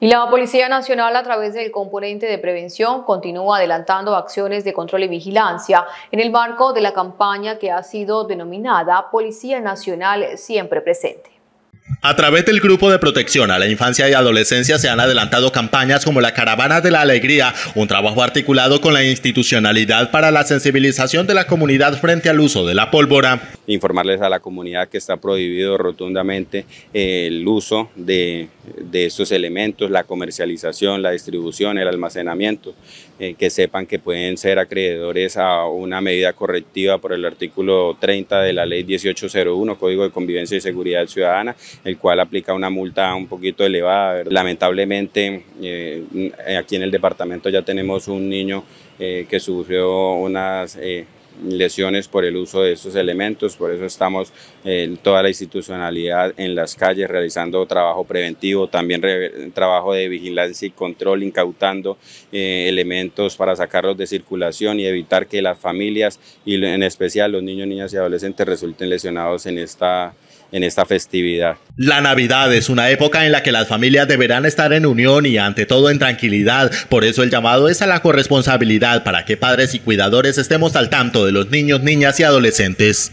Y la Policía Nacional, a través del componente de prevención, continúa adelantando acciones de control y vigilancia en el marco de la campaña que ha sido denominada Policía Nacional Siempre Presente. A través del Grupo de Protección a la Infancia y Adolescencia se han adelantado campañas como la Caravana de la Alegría, un trabajo articulado con la institucionalidad para la sensibilización de la comunidad frente al uso de la pólvora informarles a la comunidad que está prohibido rotundamente eh, el uso de, estos elementos, la comercialización, la distribución, el almacenamiento, eh, que sepan que pueden ser acreedores a una medida correctiva por el artículo 30 de la ley 1801, Código de Convivencia y Seguridad Ciudadana, el cual aplica una multa un poquito elevada. Lamentablemente, eh, aquí en el departamento ya tenemos un niño que sufrió unas lesiones por el uso de estos elementos, por eso estamos eh, en toda la institucionalidad en las calles realizando trabajo preventivo, también trabajo de vigilancia y control, incautando eh, elementos para sacarlos de circulación y evitar que las familias y en especial los niños, niñas y adolescentes resulten lesionados en esta en esta festividad. La Navidad es una época en la que las familias deberán estar en unión y ante todo en tranquilidad. Por eso el llamado es a la corresponsabilidad para que padres y cuidadores estemos al tanto de los niños, niñas y adolescentes.